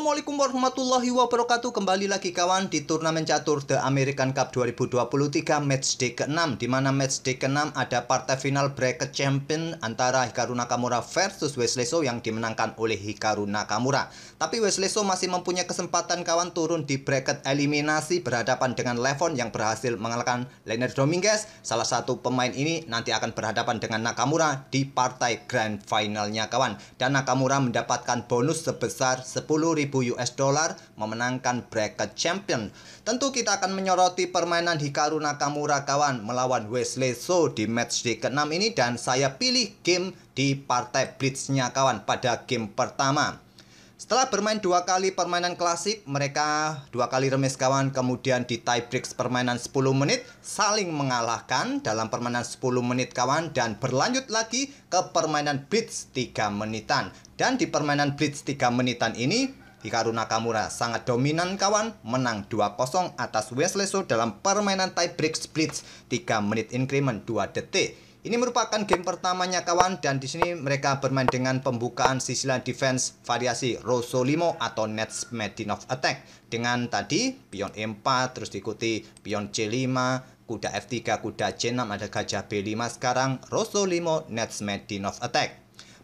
Assalamualaikum warahmatullahi wabarakatuh Kembali lagi kawan di turnamen catur The American Cup 2023 match day ke-6 di match day ke-6 ada partai final bracket champion antara Hikaru Nakamura versus Wesley So yang dimenangkan oleh Hikaru Nakamura Tapi Wesley So masih mempunyai kesempatan kawan turun di bracket eliminasi berhadapan dengan Levon yang berhasil mengalahkan Leonard Dominguez Salah satu pemain ini nanti akan berhadapan dengan Nakamura di partai grand finalnya kawan Dan Nakamura mendapatkan bonus sebesar ribu US dollar memenangkan bracket champion. Tentu kita akan menyoroti permainan Hikaru Nakamura kawan melawan Wesley So di match day ke-6 ini dan saya pilih game di partai blitznya kawan pada game pertama. Setelah bermain dua kali permainan klasik, mereka dua kali remis kawan, kemudian di tie break permainan 10 menit, saling mengalahkan dalam permainan 10 menit kawan, dan berlanjut lagi ke permainan blitz 3 menitan. Dan di permainan blitz 3 menitan ini, Hikaru Nakamura sangat dominan kawan, menang 2-0 atas Wesleso dalam permainan tie break split 3 menit increment 2 detik. Ini merupakan game pertamanya kawan dan di sini mereka bermain dengan pembukaan sisilan defense variasi Rosolimo atau Nets Medinov Attack dengan tadi pion E4 terus diikuti pion C5 kuda F3 kuda C6 ada gajah B5 sekarang Rosolimo Nets Medinov Attack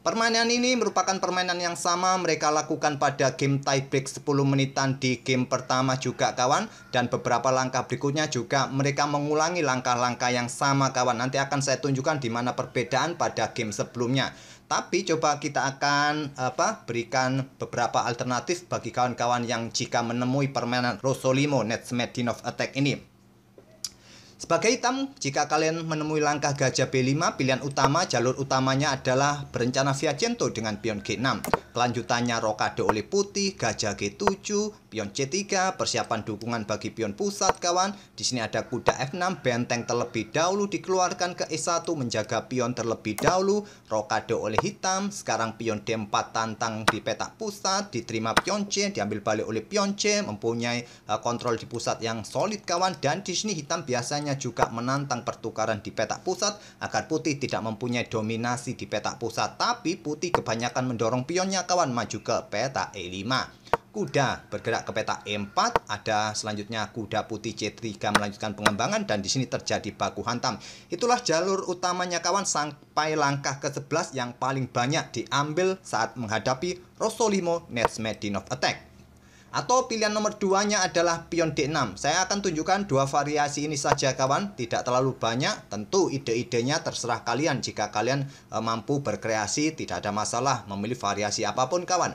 Permainan ini merupakan permainan yang sama mereka lakukan pada game tiebreak 10 menitan di game pertama juga kawan Dan beberapa langkah berikutnya juga mereka mengulangi langkah-langkah yang sama kawan Nanti akan saya tunjukkan di mana perbedaan pada game sebelumnya tapi coba kita akan apa berikan beberapa alternatif bagi kawan-kawan yang jika menemui permainan Rosolimo Netsmedinov Attack ini. Sebagai hitam, jika kalian menemui langkah gajah B5, pilihan utama jalur utamanya adalah berencana via Cento dengan pion G6. Kelanjutannya rokade oleh putih, gajah G7, pion C3, persiapan dukungan bagi pion pusat kawan. Di sini ada kuda F6, benteng terlebih dahulu dikeluarkan ke E1 menjaga pion terlebih dahulu. Rokade oleh hitam, sekarang pion D4 tantang di petak pusat, diterima pion C, diambil balik oleh pion C, mempunyai eh, kontrol di pusat yang solid kawan. Dan di sini hitam biasanya juga menantang pertukaran di petak pusat agar putih tidak mempunyai dominasi di petak pusat. Tapi putih kebanyakan mendorong pionnya kawan maju ke peta E5. Kuda bergerak ke peta E4, ada selanjutnya kuda putih C3 melanjutkan pengembangan dan di sini terjadi baku hantam. Itulah jalur utamanya kawan sampai langkah ke-11 yang paling banyak diambil saat menghadapi Rosolimo Netsmedinov attack. Atau pilihan nomor 2-nya adalah pion D6. Saya akan tunjukkan dua variasi ini saja kawan, tidak terlalu banyak. Tentu ide-idenya terserah kalian jika kalian e, mampu berkreasi, tidak ada masalah memilih variasi apapun kawan.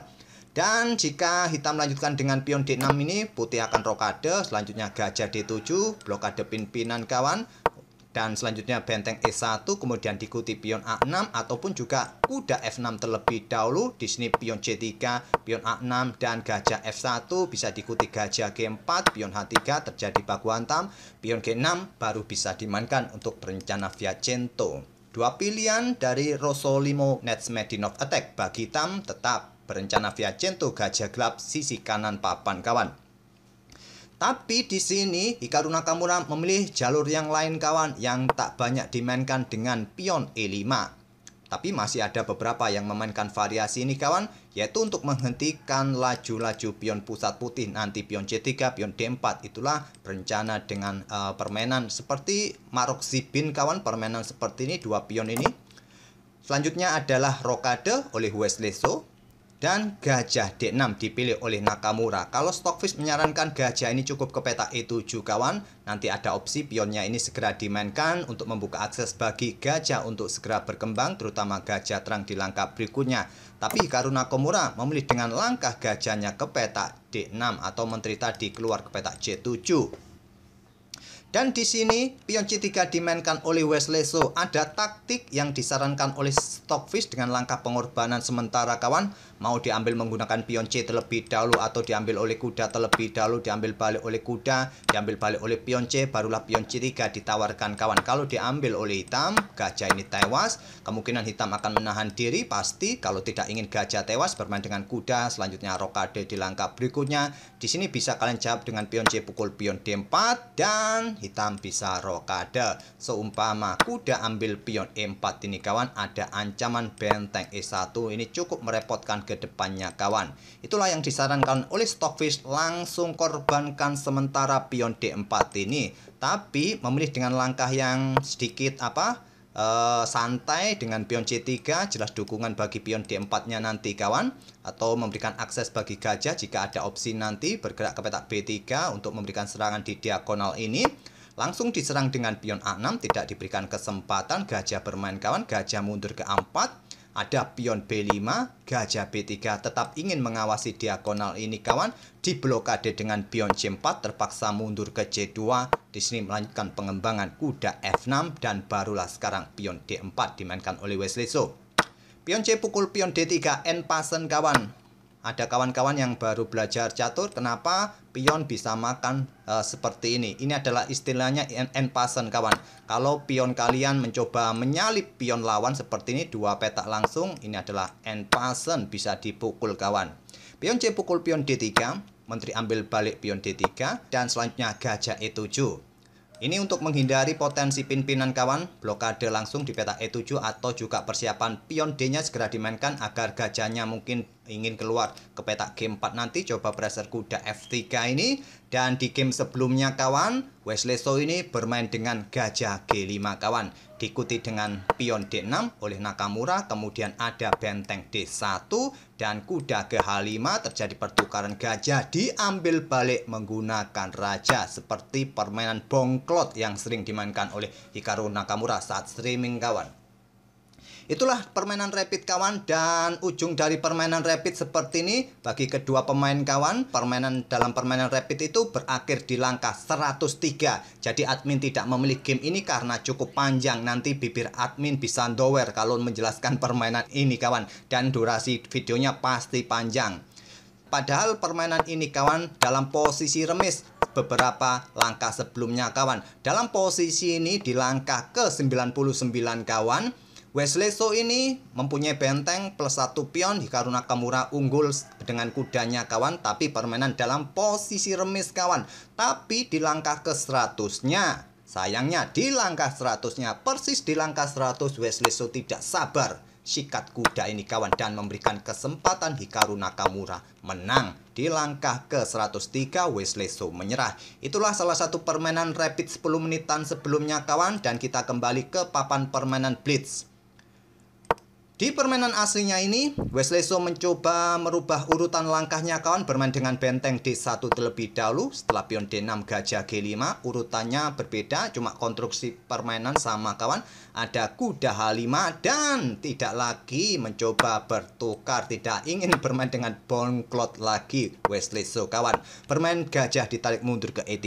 Dan jika hitam melanjutkan dengan pion D6 ini, putih akan rokade, selanjutnya gajah D7, blokade pimpinan kawan, dan selanjutnya benteng E1 kemudian diikuti pion A6 ataupun juga kuda F6 terlebih dahulu di sini pion C3 pion A6 dan gajah F1 bisa diikuti gajah G4 pion H3 terjadi baku hantam pion G6 baru bisa dimainkan untuk berencana cento. dua pilihan dari Rosolimo Netsmedinov attack bagi Tam tetap berencana cento gajah gelap sisi kanan papan kawan tapi di sini Hikaru Nakamura memilih jalur yang lain kawan yang tak banyak dimainkan dengan pion E5. Tapi masih ada beberapa yang memainkan variasi ini kawan, yaitu untuk menghentikan laju-laju pion pusat putih nanti pion C3, pion D4. Itulah rencana dengan uh, permainan seperti Marok Sibin kawan, permainan seperti ini dua pion ini. Selanjutnya adalah rokade oleh Wesley So dan gajah D6 dipilih oleh Nakamura. Kalau Stockfish menyarankan gajah ini cukup ke peta E7 kawan, nanti ada opsi pionnya ini segera dimainkan untuk membuka akses bagi gajah untuk segera berkembang, terutama gajah terang di langkah berikutnya. Tapi Hikaru Nakamura memilih dengan langkah gajahnya ke peta D6 atau menteri tadi keluar ke peta C7. Dan di sini pion C3 dimainkan oleh Wesley So. Ada taktik yang disarankan oleh Stockfish dengan langkah pengorbanan sementara kawan mau diambil menggunakan pion C terlebih dahulu atau diambil oleh kuda terlebih dahulu diambil balik oleh kuda diambil balik oleh pion C barulah pion C3 ditawarkan kawan kalau diambil oleh hitam gajah ini tewas kemungkinan hitam akan menahan diri pasti kalau tidak ingin gajah tewas bermain dengan kuda selanjutnya rokade di langkah berikutnya di sini bisa kalian jawab dengan pion C pukul pion D4 dan hitam bisa rokade seumpama kuda ambil pion E4 ini kawan ada ancaman benteng E1 ini cukup merepotkan ke depannya kawan. Itulah yang disarankan oleh Stockfish langsung korbankan sementara pion D4 ini. Tapi memilih dengan langkah yang sedikit apa? Uh, santai dengan pion C3 jelas dukungan bagi pion D4 nya nanti kawan atau memberikan akses bagi gajah jika ada opsi nanti bergerak ke petak B3 untuk memberikan serangan di diagonal ini langsung diserang dengan pion A6 tidak diberikan kesempatan gajah bermain kawan gajah mundur ke A4 ada pion B5, gajah B3 tetap ingin mengawasi diagonal ini kawan. Diblokade dengan pion C4 terpaksa mundur ke C2. Di sini melanjutkan pengembangan kuda F6 dan barulah sekarang pion D4 dimainkan oleh Wesley So. Pion C pukul pion D3 N pasen kawan ada kawan-kawan yang baru belajar catur, kenapa pion bisa makan e, seperti ini? Ini adalah istilahnya end passen kawan. Kalau pion kalian mencoba menyalip pion lawan seperti ini, dua petak langsung, ini adalah end passen, bisa dipukul kawan. Pion C pukul pion D3, menteri ambil balik pion D3, dan selanjutnya gajah E7. Ini untuk menghindari potensi pimpinan kawan, blokade langsung di petak E7 atau juga persiapan pion D-nya segera dimainkan agar gajahnya mungkin ingin keluar ke petak game 4 nanti coba pressure kuda F3 ini dan di game sebelumnya kawan Wesley So ini bermain dengan gajah G5 kawan diikuti dengan pion D6 oleh Nakamura kemudian ada benteng D1 dan kuda ke H5 terjadi pertukaran gajah diambil balik menggunakan raja seperti permainan bongklot yang sering dimainkan oleh Hikaru Nakamura saat streaming kawan Itulah permainan rapid kawan dan ujung dari permainan rapid seperti ini bagi kedua pemain kawan. Permainan dalam permainan rapid itu berakhir di langkah 103. Jadi admin tidak memilih game ini karena cukup panjang. Nanti bibir admin bisa doer kalau menjelaskan permainan ini kawan. Dan durasi videonya pasti panjang. Padahal permainan ini kawan dalam posisi remis beberapa langkah sebelumnya kawan. Dalam posisi ini di langkah ke 99 kawan Wesley So ini mempunyai benteng plus satu pion Hikaru Nakamura unggul dengan kudanya kawan tapi permainan dalam posisi remis kawan tapi di langkah ke 100-nya sayangnya di langkah 100-nya persis di langkah 100 Wesley So tidak sabar sikat kuda ini kawan dan memberikan kesempatan Hikaru Nakamura menang di langkah ke 103 Wesley So menyerah. Itulah salah satu permainan rapid 10 menitan sebelumnya kawan dan kita kembali ke papan permainan blitz. Di permainan aslinya ini, Wesley So mencoba merubah urutan langkahnya kawan bermain dengan benteng D1 terlebih dahulu setelah pion D6 gajah G5 urutannya berbeda cuma konstruksi permainan sama kawan ada kuda H5 dan tidak lagi mencoba bertukar tidak ingin bermain dengan bongklot lagi Wesley So kawan Permain gajah ditarik mundur ke E3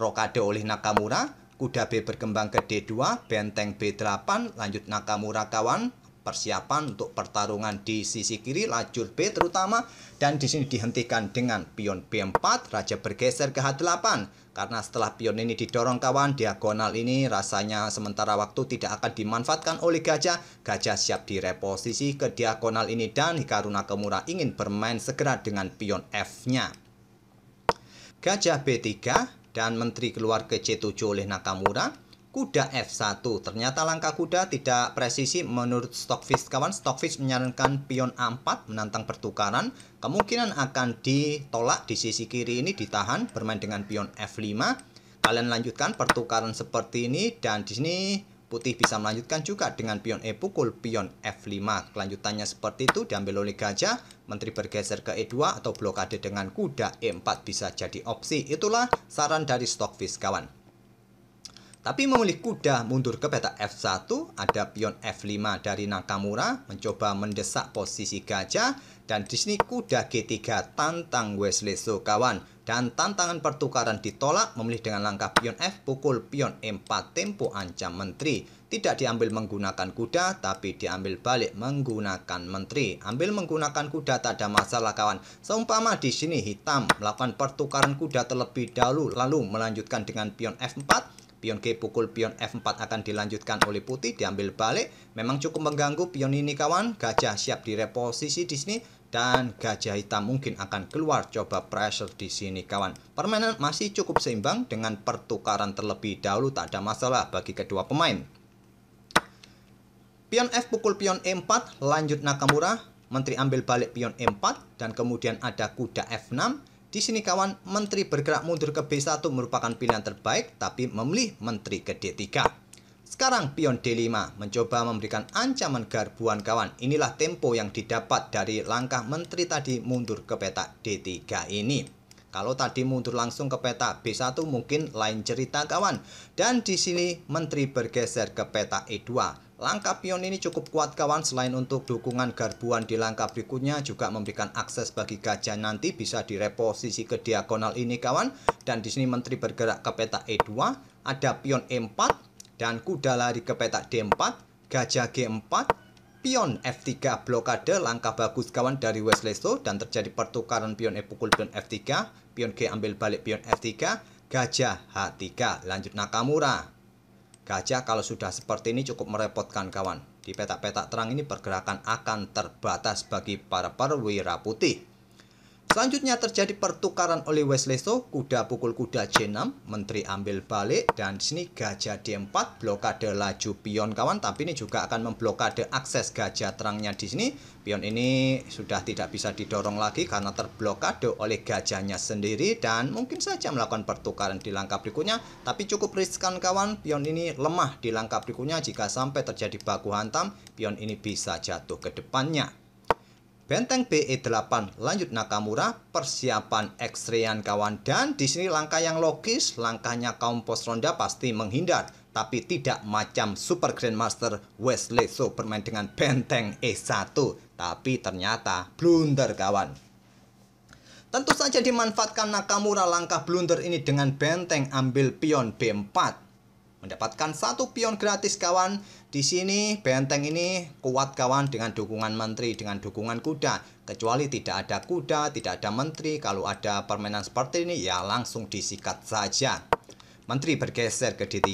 rokade oleh Nakamura Kuda B berkembang ke D2, benteng B8, lanjut Nakamura kawan, persiapan untuk pertarungan di sisi kiri lajur B terutama dan di sini dihentikan dengan pion B4 raja bergeser ke H8 karena setelah pion ini didorong kawan diagonal ini rasanya sementara waktu tidak akan dimanfaatkan oleh gajah gajah siap direposisi ke diagonal ini dan Hikaruna Kemura ingin bermain segera dengan pion F-nya gajah B3 dan menteri keluar ke C7 oleh Nakamura kuda F1. Ternyata langkah kuda tidak presisi menurut Stockfish kawan. Stockfish menyarankan pion A4 menantang pertukaran. Kemungkinan akan ditolak di sisi kiri ini ditahan bermain dengan pion F5. Kalian lanjutkan pertukaran seperti ini dan di sini putih bisa melanjutkan juga dengan pion E pukul pion F5. Kelanjutannya seperti itu diambil oleh gajah, menteri bergeser ke E2 atau blokade dengan kuda E4 bisa jadi opsi. Itulah saran dari Stockfish kawan. Tapi memilih kuda mundur ke peta F1, ada pion F5 dari Nakamura mencoba mendesak posisi gajah, dan di sini kuda G3 tantang Wesley So kawan Dan tantangan pertukaran ditolak memilih dengan langkah pion F pukul pion E4 tempo ancam menteri. Tidak diambil menggunakan kuda, tapi diambil balik menggunakan menteri. Ambil menggunakan kuda tak ada masalah kawan. Seumpama di sini hitam melakukan pertukaran kuda terlebih dahulu, lalu melanjutkan dengan pion F4, Pion G pukul pion F4 akan dilanjutkan oleh putih diambil balik. Memang cukup mengganggu pion ini kawan. Gajah siap direposisi di sini dan gajah hitam mungkin akan keluar coba pressure di sini kawan. Permainan masih cukup seimbang dengan pertukaran terlebih dahulu tak ada masalah bagi kedua pemain. Pion F pukul pion E4 lanjut Nakamura. Menteri ambil balik pion E4 dan kemudian ada kuda F6 di sini kawan, menteri bergerak mundur ke B1 merupakan pilihan terbaik, tapi memilih menteri ke D3. Sekarang pion D5 mencoba memberikan ancaman garbuan kawan. Inilah tempo yang didapat dari langkah menteri tadi mundur ke peta D3 ini. Kalau tadi mundur langsung ke peta B1 mungkin lain cerita kawan. Dan di sini menteri bergeser ke peta E2 Langkah pion ini cukup kuat kawan selain untuk dukungan garbuan di langkah berikutnya juga memberikan akses bagi gajah nanti bisa direposisi ke diagonal ini kawan dan di sini menteri bergerak ke peta E2 ada pion E4 dan kuda lari ke peta D4 gajah G4 pion F3 blokade langkah bagus kawan dari Wesley So dan terjadi pertukaran pion E pukul pion F3 pion G ambil balik pion F3 gajah H3 lanjut Nakamura Gajah kalau sudah seperti ini cukup merepotkan kawan. Di petak-petak terang ini pergerakan akan terbatas bagi para perwira putih. Selanjutnya terjadi pertukaran oleh Wesley So kuda pukul kuda c 6 menteri ambil balik, dan sini gajah D4, blokade laju pion kawan, tapi ini juga akan memblokade akses gajah terangnya di sini. Pion ini sudah tidak bisa didorong lagi karena terblokade oleh gajahnya sendiri, dan mungkin saja melakukan pertukaran di langkah berikutnya, tapi cukup riskan kawan, pion ini lemah di langkah berikutnya, jika sampai terjadi baku hantam, pion ini bisa jatuh ke depannya. Benteng BE8 lanjut Nakamura, persiapan ekstrian kawan dan di sini langkah yang logis, langkahnya kaum pos ronda pasti menghindar, tapi tidak macam Super Grandmaster Wesley So bermain dengan benteng E1, tapi ternyata blunder kawan. Tentu saja dimanfaatkan Nakamura langkah blunder ini dengan benteng ambil pion B4. Mendapatkan satu pion gratis kawan di sini benteng ini kuat kawan dengan dukungan menteri, dengan dukungan kuda. Kecuali tidak ada kuda, tidak ada menteri, kalau ada permainan seperti ini ya langsung disikat saja. Menteri bergeser ke D3,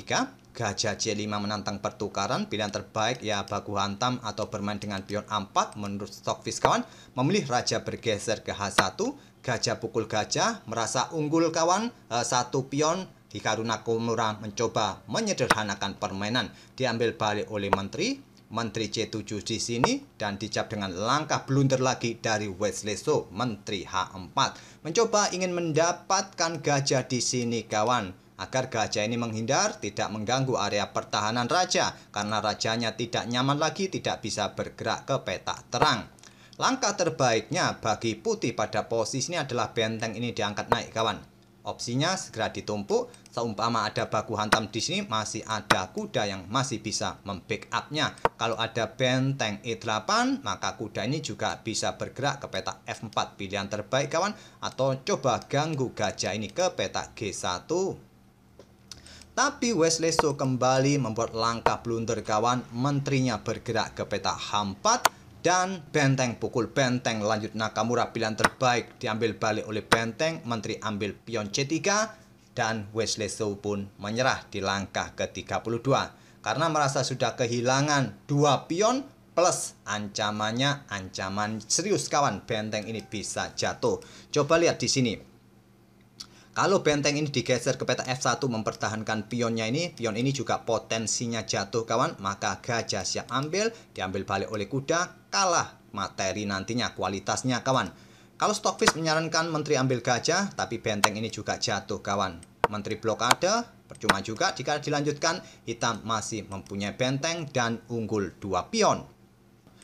gajah C5 menantang pertukaran, pilihan terbaik ya baku hantam atau bermain dengan pion A4 menurut Stockfish kawan. Memilih raja bergeser ke H1, gajah pukul gajah, merasa unggul kawan, eh, satu pion Dikaruna Murah mencoba menyederhanakan permainan diambil balik oleh menteri Menteri C7 di sini dan dicap dengan langkah blunder lagi dari Wesley So, Menteri H4. Mencoba ingin mendapatkan gajah di sini kawan. Agar gajah ini menghindar, tidak mengganggu area pertahanan raja karena rajanya tidak nyaman lagi tidak bisa bergerak ke petak terang. Langkah terbaiknya bagi putih pada posisinya adalah benteng ini diangkat naik kawan. Opsinya segera ditumpuk, seumpama ada baku hantam di sini masih ada kuda yang masih bisa membackupnya. Kalau ada benteng E8, maka kuda ini juga bisa bergerak ke peta F4, pilihan terbaik kawan, atau coba ganggu gajah ini ke peta G1. Tapi Wesley So kembali membuat langkah blunder kawan, menterinya bergerak ke peta H4, dan Benteng pukul Benteng lanjut Nakamura pilihan terbaik diambil balik oleh Benteng Menteri ambil pion C3 dan Wesley So pun menyerah di langkah ke-32 karena merasa sudah kehilangan dua pion plus ancamannya ancaman serius kawan Benteng ini bisa jatuh coba lihat di sini kalau benteng ini digeser ke peta F1 mempertahankan pionnya ini, pion ini juga potensinya jatuh kawan, maka gajah siap ambil, diambil balik oleh kuda, kalah materi nantinya kualitasnya kawan. Kalau Stockfish menyarankan menteri ambil gajah, tapi benteng ini juga jatuh kawan. Menteri blokade, percuma juga jika dilanjutkan, hitam masih mempunyai benteng dan unggul dua pion.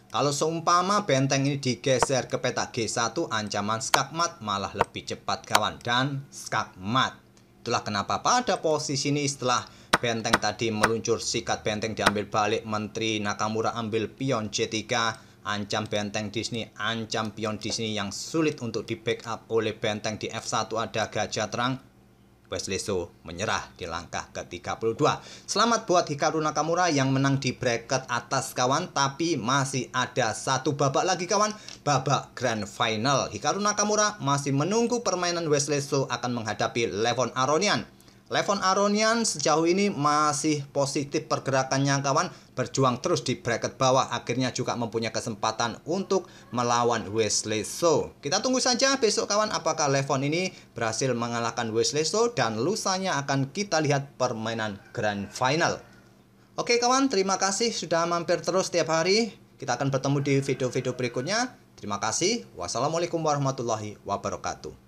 Kalau seumpama benteng ini digeser ke petak G1, ancaman skakmat malah lebih cepat kawan dan skakmat. Itulah kenapa pada posisi ini setelah benteng tadi meluncur sikat benteng diambil balik, menteri Nakamura ambil pion C3, ancam benteng Disney, ancam pion Disney yang sulit untuk di-backup oleh benteng di F1 ada gajah terang, Wesley So menyerah di langkah ke-32. Selamat buat Hikaru Nakamura yang menang di bracket atas kawan, tapi masih ada satu babak lagi kawan, babak grand final. Hikaru Nakamura masih menunggu permainan Wesley So akan menghadapi Levon Aronian. Levon Aronian sejauh ini masih positif pergerakannya kawan berjuang terus di bracket bawah akhirnya juga mempunyai kesempatan untuk melawan Wesley So. Kita tunggu saja besok kawan apakah Levon ini berhasil mengalahkan Wesley So dan lusanya akan kita lihat permainan grand final. Oke kawan terima kasih sudah mampir terus setiap hari. Kita akan bertemu di video-video berikutnya. Terima kasih. Wassalamualaikum warahmatullahi wabarakatuh.